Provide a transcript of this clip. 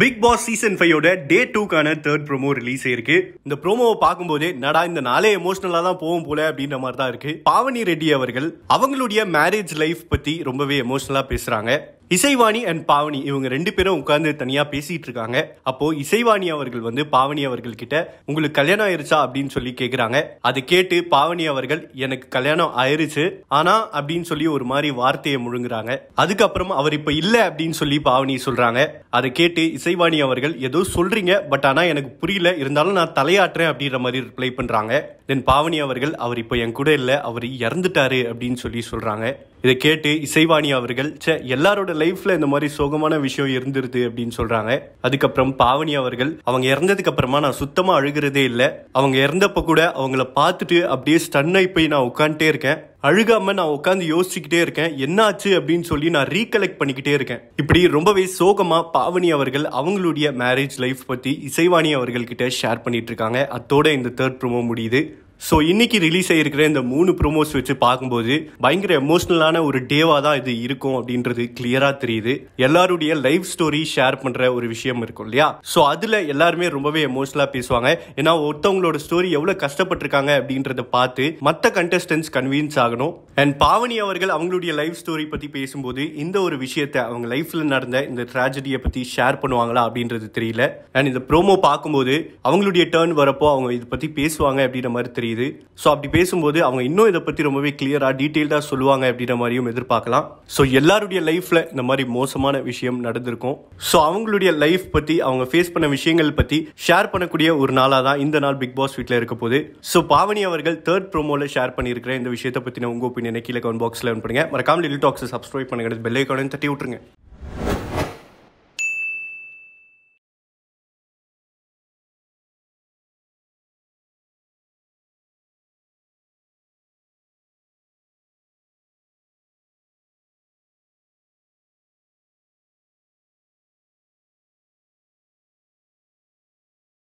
big Boss season ஃபைவோட day டூக்கான third promo release ஆயிருக்கு இந்த ப்ரோமோவை பார்க்கும்போதே நடா இந்த நாளே எமோஷனலாக தான் போகும் போல அப்படின்ற மாதிரி தான் இருக்கு பாவனி ரெட்டி அவர்கள் அவங்களுடைய மேரேஜ் லைஃப் பற்றி ரொம்பவே எமோஷனலாக பேசுகிறாங்க இசைவாணி அண்ட் பாவனி இவங்க ரெண்டு பேரும் உட்காந்து தனியாக பேசிகிட்டு இருக்காங்க அப்போது இசைவாணி அவர்கள் வந்து பாவனி அவர்கள் கிட்ட உங்களுக்கு கல்யாணம் ஆயிருச்சா அப்படின்னு சொல்லி கேட்குறாங்க அதை கேட்டு பாவனி அவர்கள் எனக்கு கல்யாணம் ஆயிருச்சு ஆனால் அப்படின்னு சொல்லி ஒரு மாதிரி வார்த்தையை முழுங்குறாங்க அதுக்கப்புறம் அவர் இப்போ இல்லை அப்படின்னு சொல்லி பாவனி சொல்கிறாங்க அதை கேட்டு இசைவாணி அவர்கள் ஏதோ சொல்கிறீங்க பட் ஆனால் எனக்கு புரியல இருந்தாலும் நான் தலையாட்டுறேன் அப்படின்ற மாதிரி ரிப்ளை பண்ணுறாங்க தென் பாவனி அவர்கள் அவர் இப்போ என் கூட இல்லை அவர் இறந்துட்டாரு அப்படின்னு சொல்லி சொல்கிறாங்க இதை கேட்டு இசைவாணி அவர்கள் எல்லாரோட லைஃப்ல இந்த மாதிரி சோகமான விஷயம் இருந்திருது அப்படின்னு சொல்றாங்க அதுக்கப்புறம் பாவனி அவர்கள் அவங்க இறந்ததுக்கு அப்புறமா நான் சுத்தமா அழுகிறதே இல்லை அவங்க இறந்தப்ப கூட அவங்கள பார்த்துட்டு அப்படியே ஸ்டன்னை போய் நான் உட்காந்துட்டே இருக்கேன் அழுகாம நான் உட்காந்து யோசிச்சுக்கிட்டே இருக்கேன் என்னாச்சு அப்படின்னு சொல்லி நான் ரீகலெக்ட் பண்ணிக்கிட்டே இருக்கேன் இப்படி ரொம்பவே சோகமா பாவனி அவர்கள் அவங்களுடைய மேரேஜ் லைஃப் பத்தி இசைவாணி அவர்கள்கிட்ட ஷேர் பண்ணிட்டு இருக்காங்க அத்தோட இந்த தேர்ட் ப்ரோமோ முடியுது ஸோ இன்னைக்கு ரிலீஸ் ஆகிருக்கிற இந்த மூணு ப்ரோமோஸ் வச்சு பார்க்கும்போது பயங்கர எமோஷ்னலான ஒரு டேவாக தான் இது இருக்கும் அப்படின்றது கிளியராக தெரியுது எல்லாருடைய லைஃப் ஸ்டோரி ஷேர் பண்ணுற ஒரு விஷயம் இருக்கும் இல்லையா ஸோ அதில் எல்லாருமே ரொம்பவே எமோஷ்னலாக பேசுவாங்க ஏன்னா ஒருத்தவங்களோட ஸ்டோரி எவ்வளோ கஷ்டப்பட்டிருக்காங்க அப்படின்றத பார்த்து மற்ற கண்டஸ்டன்ஸ் கன்வீன்ஸ் ஆகணும் அண்ட் பாவனி அவர்கள் அவங்களுடைய லைஃப் ஸ்டோரி பற்றி பேசும்போது இந்த ஒரு விஷயத்தை அவங்க லைஃப்பில் நடந்த இந்த ட்ராஜடியை பற்றி ஷேர் பண்ணுவாங்களா அப்படின்றது தெரியல அண்ட் இந்த ப்ரோமோ பார்க்கும்போது அவங்களுடைய டேர்ன் வரப்போ அவங்க இதை பற்றி பேசுவாங்க அப்படின்ற மாதிரி தெரியும் தெரியுது ஸோ அப்படி பேசும்போது அவங்க இன்னும் இதை பற்றி ரொம்பவே கிளியராக டீட்டெயில்டாக சொல்லுவாங்க அப்படின்ற மாதிரியும் எதிர்பார்க்கலாம் ஸோ எல்லாருடைய லைஃப்பில் இந்த மாதிரி மோசமான விஷயம் நடந்திருக்கும் ஸோ அவங்களுடைய லைஃப் பற்றி அவங்க ஃபேஸ் பண்ண விஷயங்கள் பற்றி ஷேர் பண்ணக்கூடிய ஒரு நாளாக தான் இந்த நாள் பிக் பாஸ் வீட்டில் இருக்க போது ஸோ பாவனி அவர்கள் தேர்ட் ப்ரோமோவில் ஷேர் பண்ணியிருக்கிற இந்த விஷயத்தை பற்றின உங்கள் ஒப்பீனியனை கீழே கமெண்ட் பாக்ஸில் பண்ணுங்கள் மறக்காமல் லில் டாக்ஸை சப்ஸ்கிரைப் பண்ணுங்க பெல் ஐக்கானு தட்டி விட்டுருங்க